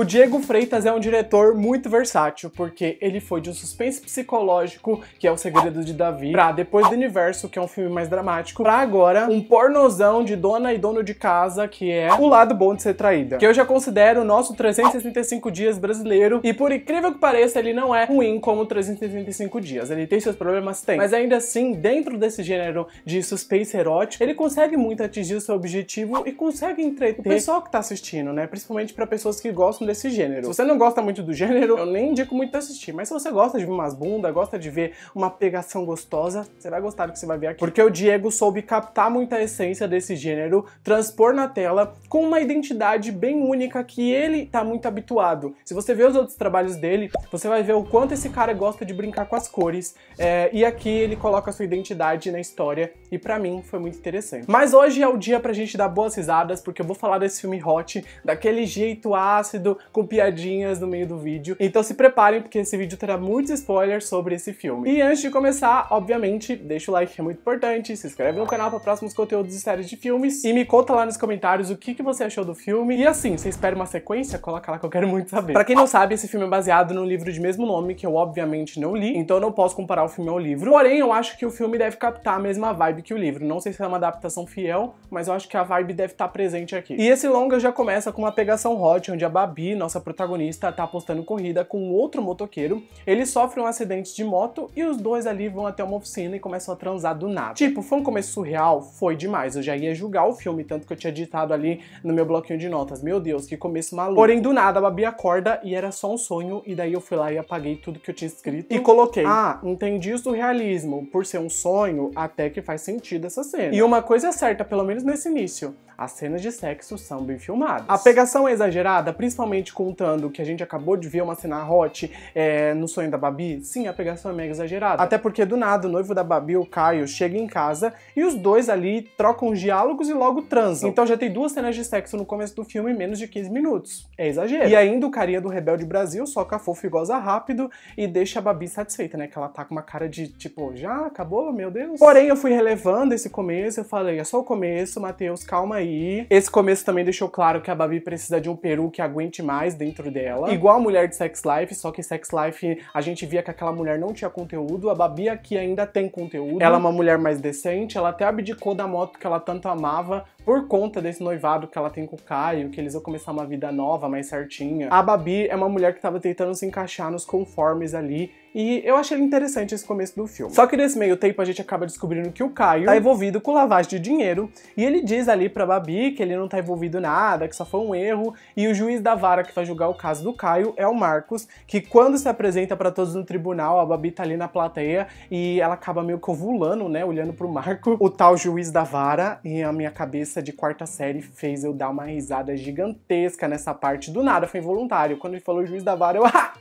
O Diego Freitas é um diretor muito versátil, porque ele foi de um suspense psicológico, que é O Segredo de Davi, pra Depois do Universo, que é um filme mais dramático, pra agora um pornozão de dona e dono de casa, que é O Lado Bom de Ser Traída, que eu já considero o nosso 365 dias brasileiro, e por incrível que pareça, ele não é ruim como 365 dias. Ele tem seus problemas? Tem. Mas ainda assim, dentro desse gênero de suspense erótico, ele consegue muito atingir o seu objetivo e consegue entreter o pessoal que tá assistindo, né? Principalmente para pessoas que gostam desse gênero. Se você não gosta muito do gênero, eu nem indico muito assistir, mas se você gosta de ver umas bundas, gosta de ver uma pegação gostosa, você vai gostar do que você vai ver aqui. Porque o Diego soube captar muita essência desse gênero, transpor na tela com uma identidade bem única que ele tá muito habituado. Se você vê os outros trabalhos dele, você vai ver o quanto esse cara gosta de brincar com as cores, é, e aqui ele coloca a sua identidade na história, e para mim foi muito interessante. Mas hoje é o dia pra gente dar boas risadas, porque eu vou falar desse filme hot, daquele jeito ácido, com piadinhas no meio do vídeo. Então se preparem, porque esse vídeo terá muitos spoilers sobre esse filme. E antes de começar, obviamente, deixa o like que é muito importante, se inscreve no canal para próximos conteúdos e séries de filmes, e me conta lá nos comentários o que, que você achou do filme. E assim, você espera uma sequência? Coloca lá que eu quero muito saber. Pra quem não sabe, esse filme é baseado no livro de mesmo nome, que eu obviamente não li, então eu não posso comparar o filme ao livro. Porém, eu acho que o filme deve captar a mesma vibe que o livro. Não sei se é uma adaptação fiel, mas eu acho que a vibe deve estar presente aqui. E esse longa já começa com uma pegação hot, onde a Babi Gabi, nossa protagonista, está apostando corrida com outro motoqueiro. Eles sofrem um acidente de moto e os dois ali vão até uma oficina e começam a transar do nada. Tipo, foi um começo surreal? Foi demais. Eu já ia julgar o filme, tanto que eu tinha ditado ali no meu bloquinho de notas. Meu Deus, que começo maluco. Porém, do nada, a Babi acorda e era só um sonho. E daí eu fui lá e apaguei tudo que eu tinha escrito. E coloquei. Ah, entendi o surrealismo. Por ser um sonho, até que faz sentido essa cena. E uma coisa é certa, pelo menos nesse início as cenas de sexo são bem filmadas. A pegação é exagerada, principalmente contando que a gente acabou de ver uma cena hot é, no sonho da Babi. Sim, a pegação é mega exagerada. Até porque do nada o noivo da Babi, o Caio, chega em casa e os dois ali trocam diálogos e logo transam. Então já tem duas cenas de sexo no começo do filme em menos de 15 minutos. É exagero. E ainda o carinha do Rebelde Brasil soca fofo e goza rápido e deixa a Babi satisfeita, né? Que ela tá com uma cara de tipo, já acabou, meu Deus. Porém, eu fui relevando esse começo, eu falei, é só o começo, Matheus, calma aí aí. Esse começo também deixou claro que a Babi precisa de um peru que aguente mais dentro dela. Igual a mulher de Sex Life, só que Sex Life a gente via que aquela mulher não tinha conteúdo. A Babi aqui ainda tem conteúdo. Ela é uma mulher mais decente, ela até abdicou da moto que ela tanto amava por conta desse noivado que ela tem com o Caio, que eles vão começar uma vida nova, mais certinha. A Babi é uma mulher que estava tentando se encaixar nos conformes ali e eu achei interessante esse começo do filme. Só que nesse meio tempo a gente acaba descobrindo que o Caio tá envolvido com lavagem de dinheiro e ele diz ali pra Babi que ele não tá envolvido nada, que só foi um erro. E o juiz da vara que vai julgar o caso do Caio é o Marcos, que quando se apresenta para todos no tribunal, a Babi tá ali na plateia e ela acaba meio que ovulando, né, olhando pro Marco, o tal juiz da vara, e a minha cabeça de quarta série fez eu dar uma risada gigantesca nessa parte. Do nada, foi involuntário. Quando ele falou juiz da vara, eu... Ah!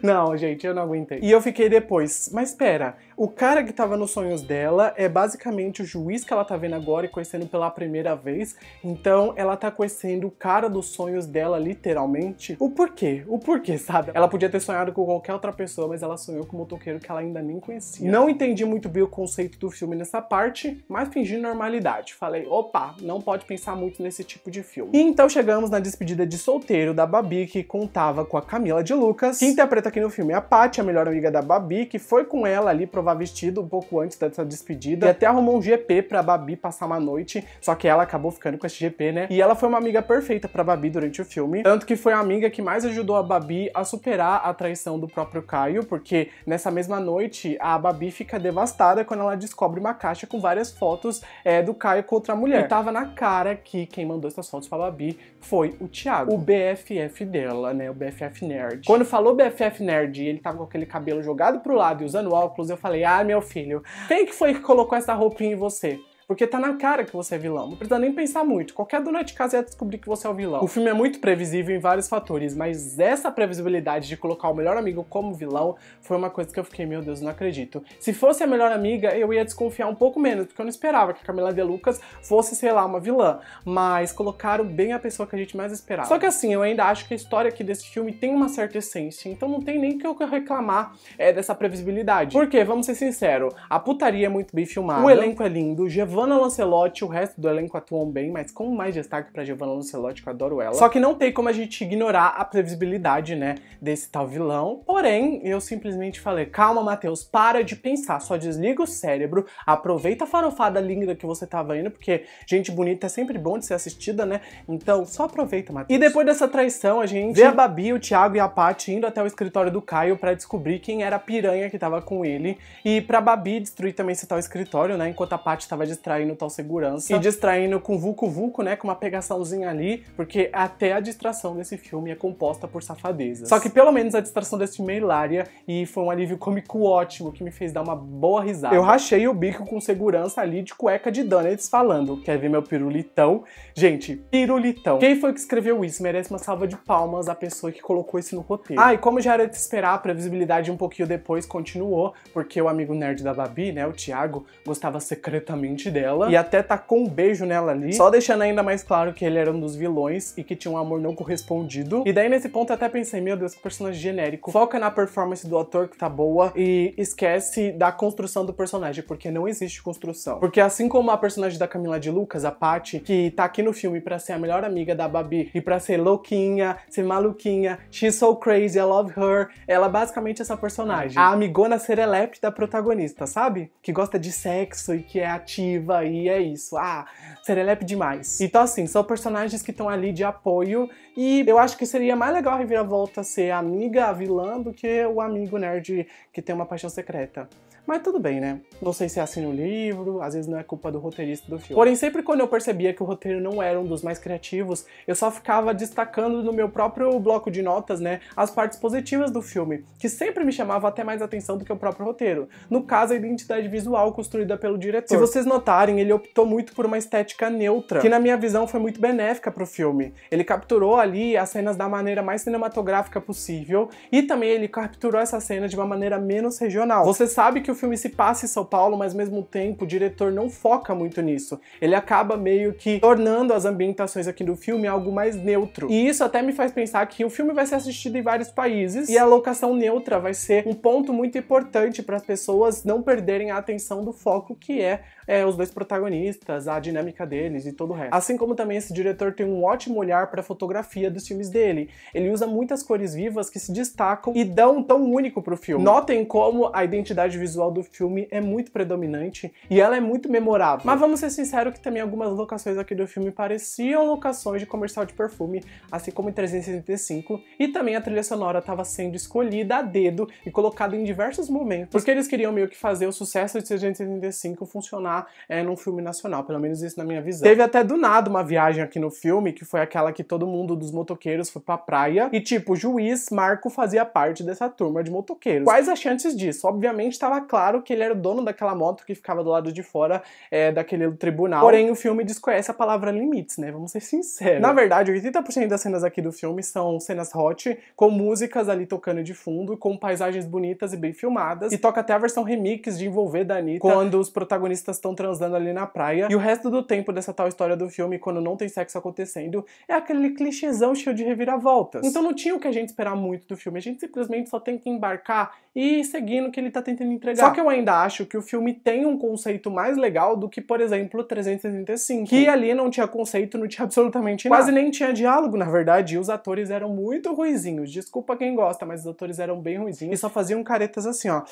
não, gente, eu não aguentei. E eu fiquei depois, mas pera, o cara que tava nos sonhos dela é basicamente o juiz que ela tá vendo agora e conhecendo pela primeira vez. Então ela tá conhecendo o cara dos sonhos dela, literalmente. O porquê? O porquê, sabe? Ela podia ter sonhado com qualquer outra pessoa, mas ela sonhou com um motoqueiro que ela ainda nem conhecia. Não entendi muito bem o conceito do filme nessa parte, mas fingi normalidade. Falei, opa, não pode pensar muito nesse tipo de filme. E então chegamos na despedida de solteiro da Babi, que contava com a Camila de Lucas, que interpreta aqui no filme a Paty, a melhor amiga da Babi, que foi com ela ali provavelmente vestido um pouco antes dessa despedida. E até arrumou um GP pra Babi passar uma noite, só que ela acabou ficando com esse GP, né? E ela foi uma amiga perfeita pra Babi durante o filme, tanto que foi a amiga que mais ajudou a Babi a superar a traição do próprio Caio, porque nessa mesma noite a Babi fica devastada quando ela descobre uma caixa com várias fotos é, do Caio com outra mulher. E tava na cara que quem mandou essas fotos pra Babi foi o Thiago, o BFF dela, né? O BFF Nerd. Quando falou BFF Nerd e ele tava com aquele cabelo jogado pro lado e usando óculos, eu falei, falei, ah, meu filho, quem que foi que colocou essa roupinha em você? Porque tá na cara que você é vilão. Não precisa nem pensar muito. Qualquer dona de casa ia descobrir que você é o vilão. O filme é muito previsível em vários fatores, mas essa previsibilidade de colocar o melhor amigo como vilão foi uma coisa que eu fiquei, meu Deus, não acredito. Se fosse a melhor amiga, eu ia desconfiar um pouco menos, porque eu não esperava que a Camila de Lucas fosse, sei lá, uma vilã. Mas colocaram bem a pessoa que a gente mais esperava. Só que assim, eu ainda acho que a história aqui desse filme tem uma certa essência, então não tem nem que eu reclamar é, dessa previsibilidade. Porque, vamos ser sinceros, a putaria é muito bem filmada, uhum. o elenco é lindo, o Giovanni Giovanna Lancelotti o resto do elenco atuam bem, mas com mais destaque para Giovanna Lancelotti, que eu adoro ela. Só que não tem como a gente ignorar a previsibilidade, né, desse tal vilão. Porém, eu simplesmente falei, calma, Matheus, para de pensar, só desliga o cérebro, aproveita a farofada linda que você tava indo, porque gente bonita é sempre bom de ser assistida, né? Então, só aproveita, Matheus. E depois dessa traição, a gente vê a Babi, o Thiago e a Paty indo até o escritório do Caio para descobrir quem era a piranha que tava com ele, e pra Babi destruir também esse tal escritório, né, enquanto a Paty tava distraída distraindo tal segurança e distraindo com Vucu Vucu, né? Com uma pegaçãozinha ali, porque até a distração desse filme é composta por safadezas. Só que pelo menos a distração desse filme é hilária e foi um alívio cômico ótimo que me fez dar uma boa risada. Eu rachei o bico com segurança ali de cueca de Donuts falando: Quer ver meu pirulitão? Gente, pirulitão. Quem foi que escreveu isso? Merece uma salva de palmas a pessoa que colocou isso no roteiro. Ah, e como já era de esperar, a previsibilidade um pouquinho depois continuou, porque o amigo nerd da Babi, né, o Thiago, gostava secretamente dele dela e até tacou tá um beijo nela ali, só deixando ainda mais claro que ele era um dos vilões e que tinha um amor não correspondido. E daí nesse ponto eu até pensei, meu Deus, que personagem genérico. Foca na performance do ator que tá boa e esquece da construção do personagem, porque não existe construção. Porque assim como a personagem da Camila de Lucas, a Patti, que tá aqui no filme para ser a melhor amiga da Babi e para ser louquinha, ser maluquinha, she's so crazy, I love her, ela é basicamente essa personagem. A amigona serelepe da protagonista, sabe? Que gosta de sexo e que é ativa narrativa e é isso. Ah, Serelepe demais. Então, assim, são personagens que estão ali de apoio e eu acho que seria mais legal a reviravolta ser a amiga, a vilã, do que o amigo nerd que tem uma paixão secreta. Mas tudo bem, né? Não sei se é assim no livro, às vezes não é culpa do roteirista do filme. Porém, sempre quando eu percebia que o roteiro não era um dos mais criativos, eu só ficava destacando no meu próprio bloco de notas, né, as partes positivas do filme, que sempre me chamava até mais atenção do que o próprio roteiro. No caso, a identidade visual construída pelo diretor. Se vocês notarem, ele optou muito por uma estética neutra, que na minha visão foi muito benéfica pro filme. Ele capturou ali as cenas da maneira mais cinematográfica possível e também ele capturou essa cena de uma maneira menos regional. Você sabe que o filme se passa em São Paulo, mas ao mesmo tempo o diretor não foca muito nisso. Ele acaba meio que tornando as ambientações aqui do filme algo mais neutro. E isso até me faz pensar que o filme vai ser assistido em vários países e a locação neutra vai ser um ponto muito importante para as pessoas não perderem a atenção do foco que é é, os dois protagonistas, a dinâmica deles e todo o resto. Assim como também esse diretor tem um ótimo olhar para a fotografia dos filmes dele. Ele usa muitas cores vivas que se destacam e dão um tom único o filme. Notem como a identidade visual do filme é muito predominante e ela é muito memorável. Mas vamos ser sinceros que também algumas locações aqui do filme pareciam locações de comercial de perfume, assim como em 365, e também a trilha sonora estava sendo escolhida a dedo e colocada em diversos momentos, porque eles queriam meio que fazer o sucesso de 365 funcionar é, num filme nacional, pelo menos isso na minha visão. Teve até do nada uma viagem aqui no filme, que foi aquela que todo mundo dos motoqueiros foi pra praia, e tipo, o juiz Marco fazia parte dessa turma de motoqueiros. Quais as chances disso? Obviamente estava claro que ele era o dono daquela moto que ficava do lado de fora é, daquele tribunal, porém o filme desconhece a palavra limites, né? Vamos ser sinceros. Na verdade, 80% das cenas aqui do filme são cenas hot, com músicas ali tocando de fundo, com paisagens bonitas e bem filmadas, e toca até a versão remix de Envolver da Anitta, quando os protagonistas estão transando ali na praia. E o resto do tempo dessa tal história do filme, quando não tem sexo acontecendo, é aquele clichêzão cheio de reviravoltas. Então não tinha o que a gente esperar muito do filme. A gente simplesmente só tem que embarcar e ir seguindo o que ele tá tentando entregar. Só que eu ainda acho que o filme tem um conceito mais legal do que, por exemplo, 365. Que ali não tinha conceito, não tinha absolutamente nada. Quase nem tinha diálogo, na verdade. E os atores eram muito ruizinhos. Desculpa quem gosta, mas os atores eram bem ruizinhos. E só faziam caretas assim, ó.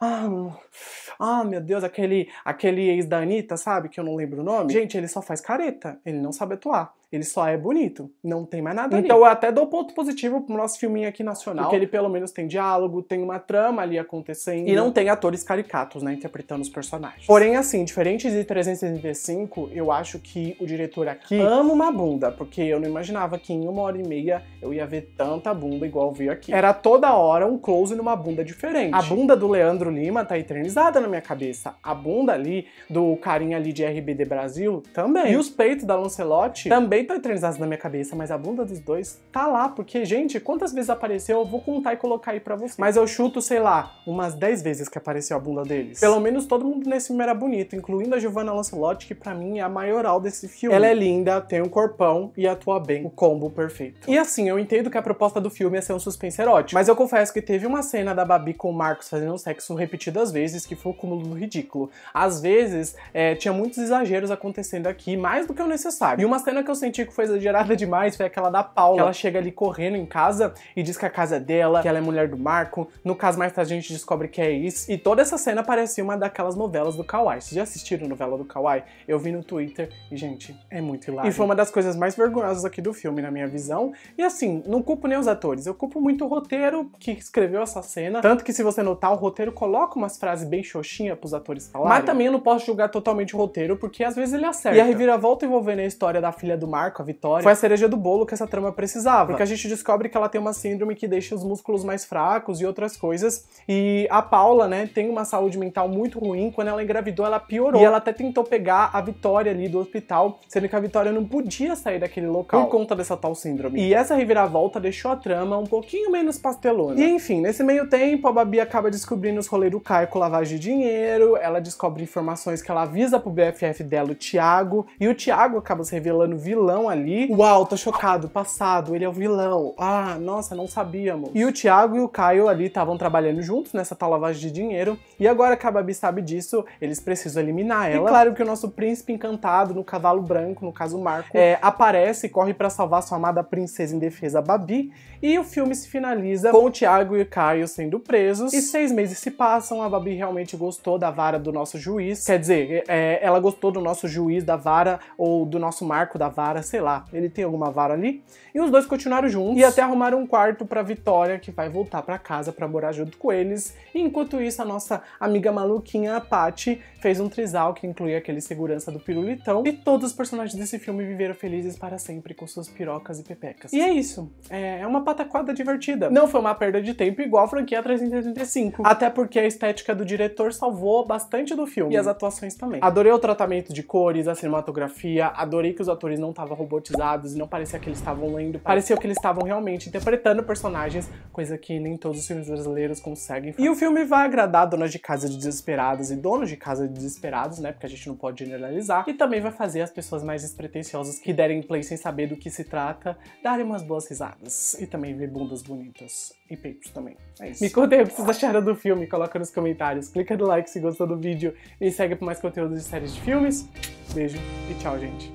Ah, ah meu Deus, aquele, aquele ex da Anitta, sabe? Que eu não lembro o nome. Gente, ele só faz careta. Ele não sabe atuar. Ele só é bonito. Não tem mais nada Então ali. eu até dou ponto positivo pro nosso filminho aqui nacional. Porque ele pelo menos tem diálogo, tem uma trama ali acontecendo. E não tem atores caricatos, né, interpretando os personagens. Porém, assim, diferente de 365, eu acho que o diretor aqui ama uma bunda. Porque eu não imaginava que em uma hora e meia eu ia ver tanta bunda igual eu vi aqui. Era toda hora um close numa bunda diferente. A bunda do Leandro Lima tá eternizada na minha cabeça. A bunda ali do carinha ali de RBD Brasil também. E os peitos da Lancelotti também tão eternizado na minha cabeça, mas a bunda dos dois tá lá, porque, gente, quantas vezes apareceu, eu vou contar e colocar aí pra vocês. Mas eu chuto, sei lá, umas 10 vezes que apareceu a bunda deles. Pelo menos todo mundo nesse filme era bonito, incluindo a Giovanna Lancelotti, que pra mim é a maioral desse filme. Ela é linda, tem um corpão e atua bem, o combo perfeito. E assim, eu entendo que a proposta do filme é ser um suspense erótico, mas eu confesso que teve uma cena da Babi com o Marcos fazendo sexo repetidas vezes, que foi o cúmulo do ridículo. Às vezes, é, tinha muitos exageros acontecendo aqui, mais do que o necessário. E uma cena que eu senti que foi exagerada demais foi aquela da Paula. ela chega ali correndo em casa e diz que a casa é dela, que ela é mulher do Marco. No caso, mais tarde a gente descobre que é isso. E toda essa cena parecia uma daquelas novelas do Kawaii. Vocês já assistiram novela do Kawaii? Eu vi no Twitter e, gente, é muito hilário. E foi uma das coisas mais vergonhosas aqui do filme, na minha visão. E assim, não culpo nem os atores, eu culpo muito o roteiro que escreveu essa cena. Tanto que, se você notar, o roteiro coloca umas frases bem xoxinhas pros atores falarem. Mas também eu não posso julgar totalmente o roteiro, porque às vezes ele acerta. E a reviravolta envolvendo a história da filha do marco, a vitória, foi a cereja do bolo que essa trama precisava. Porque a gente descobre que ela tem uma síndrome que deixa os músculos mais fracos e outras coisas. E a Paula, né, tem uma saúde mental muito ruim. Quando ela engravidou, ela piorou. E ela até tentou pegar a Vitória ali do hospital, sendo que a Vitória não podia sair daquele local por conta dessa tal síndrome. E essa reviravolta deixou a trama um pouquinho menos pastelona. E enfim, nesse meio tempo, a Babi acaba descobrindo os rolês do Caio com lavagem de dinheiro, ela descobre informações que ela avisa pro BFF dela, o Thiago, e o Thiago acaba se revelando vilão vilão ali. Uau, tô chocado, passado, ele é o vilão. Ah, nossa, não sabíamos. E o Thiago e o Caio ali estavam trabalhando juntos nessa tal lavagem de dinheiro. E agora que a Babi sabe disso, eles precisam eliminar ela. E claro que o nosso príncipe encantado no cavalo branco, no caso Marco, é, aparece e corre para salvar sua amada princesa em indefesa Babi. E o filme se finaliza com o Thiago e o Caio sendo presos. E seis meses se passam, a Babi realmente gostou da vara do nosso juiz. Quer dizer, é, ela gostou do nosso juiz da vara ou do nosso Marco da vara vara, sei lá. Ele tem alguma vara ali. E os dois continuaram juntos e até arrumaram um quarto para Vitória, que vai voltar para casa para morar junto com eles. E enquanto isso, a nossa amiga maluquinha, a Patty, fez um trisal que inclui aquele segurança do pirulitão. E todos os personagens desse filme viveram felizes para sempre com suas pirocas e pepecas. E é isso. É, é uma pataquada divertida. Não foi uma perda de tempo igual a franquia 335. Até porque a estética do diretor salvou bastante do filme. E as atuações também. Adorei o tratamento de cores, a cinematografia, adorei que os atores não estavam estavam robotizados e não parecia que eles estavam lendo, parecia que eles estavam realmente interpretando personagens, coisa que nem todos os filmes brasileiros conseguem fazer. E o filme vai agradar donas de casa de desesperadas e donos de casa de desesperados, né, porque a gente não pode generalizar, e também vai fazer as pessoas mais despretensiosas que derem play sem saber do que se trata, darem umas boas risadas e também ver bundas bonitas e peitos também. É isso. Me contem o que vocês acharam do filme, coloca nos comentários, clica no like se gostou do vídeo e segue por mais conteúdo de séries de filmes. Beijo e tchau, gente.